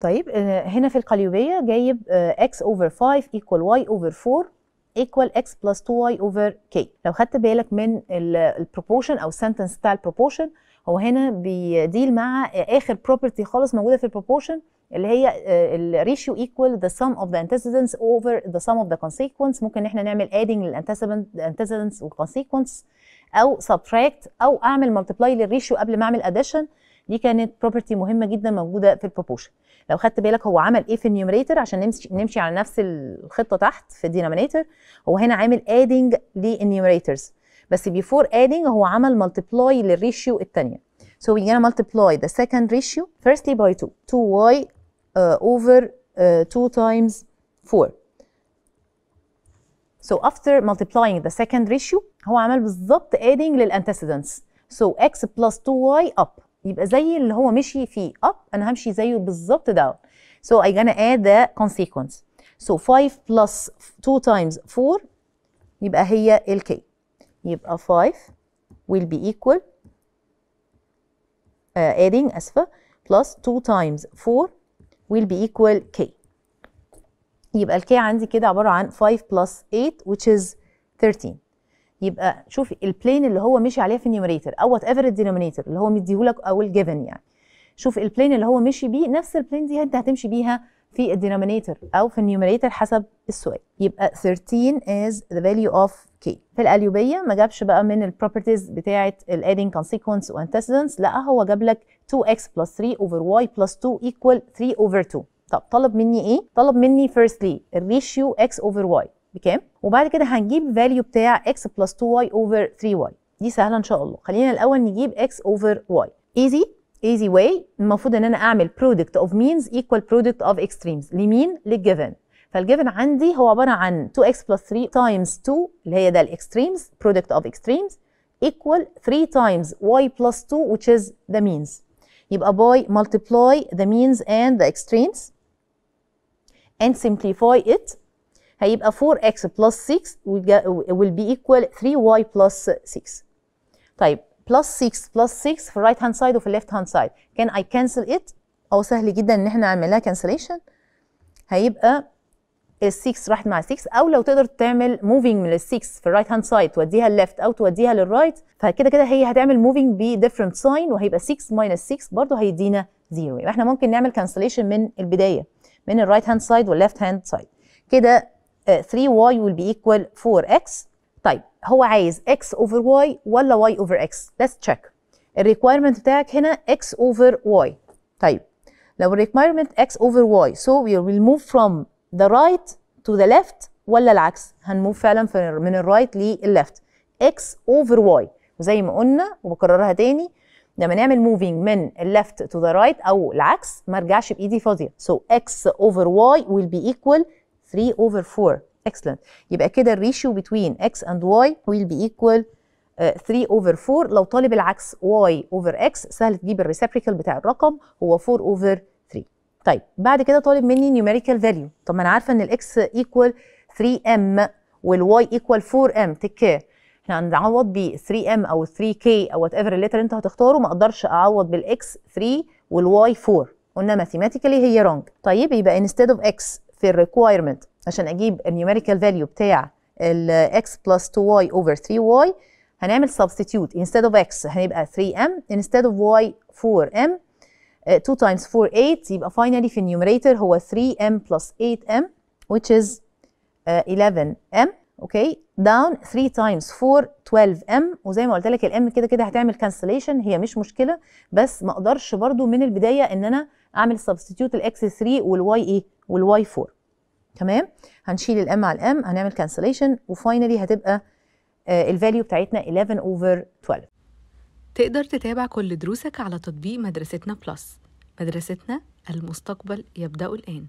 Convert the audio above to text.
طيب آه، هنا في القليوبيه جايب آه، x over 5 equal y over 4 equal x plus 2y over k لو خدت بالك من البروبوشن او السنتنس بتاع البروبوشن هو هنا بيديل مع اخر بروبرتي خالص موجوده في البروبوشن اللي هي آه، الريشيو equal the sum of the antecedents over the sum of the consequence ممكن احنا نعمل adding للantecedents والconsequence او سبتراكت او اعمل ملتبلاي للريشيو قبل ما اعمل اديشن دي كانت بروبرتي مهمه جدا موجوده في البروبوشن لو خدت بالك هو عمل ايه في النيومريتر عشان نمشي نمشي على نفس الخطه تحت في الدينومينيتور هو هنا عامل ادنج للنيومريترز بس بيفور ادنج هو عمل ملتبلاي للريشيو الثانيه so وي جانا multiply the second ratio فيرستلي by 2 2y اوفر over 2 uh, times 4 So after multiplying the second ratio هو عمل بالظبط adding للantecedents. So x plus 2y up يبقى زي اللي هو مشي فيه up أنا همشي زيه بالظبط down. So I gonna add the consequence. So 5 plus 2 times 4 يبقى هي ال k. يبقى 5 will be equal uh, adding أسفة plus 2 times 4 will be equal k. يبقى الكي عندي كده عباره عن 5 بلس 8 which is 13 يبقى شوفي البلين اللي هو مشي عليه في النيوميريتور او وات ايفر الدينومينيتور اللي هو مديهولك او الجيفن يعني شوف البلين اللي هو مشي بيه نفس البلين دي انت هتمشي بيها في الدينومينيتور او في النيوميريتور حسب السؤال يبقى 13 is the value of k في القليوبيه ما جابش بقى من البروبرتيز بتاعه الادينج consequence وانتسدنس لا هو جاب لك 2x plus 3 over y plus 2 equal 3 over 2 طب طلب مني ايه طلب مني فيرستلي الريشيو x over y بكام وبعد كده هنجيب فاليو بتاع x plus 2y over 3y دي سهله ان شاء الله خلينا الاول نجيب x over y ايزي ايزي واي المفروض ان انا اعمل product of means equal product of extremes لمين للجيفن فالجيفن عندي هو عباره عن 2x plus 3 times 2 اللي هي ده الاكستريمز product of extremes equal 3 times y plus 2 which is the means يبقى by multiply the means and the extremes and simplify it هيبقى 4x plus 6 will be equal 3y plus 6 طيب plus 6 plus 6 في الرايت هاند سايد وفي left هاند سايد can I cancel it او سهل جدا ان احنا نعملها cancellation هيبقى ال 6 راحت مع 6 او لو تقدر تعمل moving من ال 6 في الرايت هاند سايد توديها left او توديها للرايت فكده كده هي هتعمل moving ب different sign وهيبقى 6 minus 6 برضه هيدينا 0 يبقى احنا ممكن نعمل cancellation من البدايه من الرايت هاند سايد والليفت هاند سايد كده 3y آه، will be equal 4x طيب هو عايز x over y ولا y over x let's check الريكويرمنت بتاعك هنا x over y طيب لو الريكويرمنت x over y so we will move from the right to the left ولا العكس هنموف فعلا من الرايت right للليفت x over y وزي ما قلنا وبكررها تاني لما نعمل موفينج من الليفت تو ذا رايت او العكس ما ارجعش بايدي فاضيه سو اكس اوفر واي ويل بي ايكوال 3 اوفر 4 اكسلنت يبقى كده الريشيو بين x and y will be equal 3 آه، over 4 لو طالب العكس y over x سهل تجيب الريسبريكال بتاع الرقم هو 4 over 3 طيب بعد كده طالب مني نيوميريكال فاليو طب ما انا عارفه ان الاكس ايكوال equal 3m والواي ايكوال equal 4m تكير احنا هنعوض ب 3 ام او 3 كي او وات ايفر اللتر انت هتختاره ما اقدرش اعوض بالاكس 3 والواي 4 قلنا ماثيماتيكالي هي رونج طيب يبقى انستيد اوف اكس في الريكوايرمنت عشان اجيب النيوميريكال فاليو بتاع الاكس بلس 2y over 3y هنعمل substitute instead of x هنبقى 3m instead of y 4m 2 آه، times 4 8 يبقى finally في النيوميريتور هو 3m plus 8m which is uh, آه، 11m اوكي داون 3 تايمز 4 12 ام وزي ما قلت لك الام كده كده هتعمل كانسليشن هي مش مشكله بس ما اقدرش برده من البدايه ان انا اعمل سبستيتيوت الاكس 3 والواي ايه والواي 4 تمام هنشيل الام على الام هنعمل كانسليشن وفاينلي هتبقى آه، الفاليو بتاعتنا 11 اوفر 12 تقدر تتابع كل دروسك على تطبيق مدرستنا بلس مدرستنا المستقبل يبدأ الآن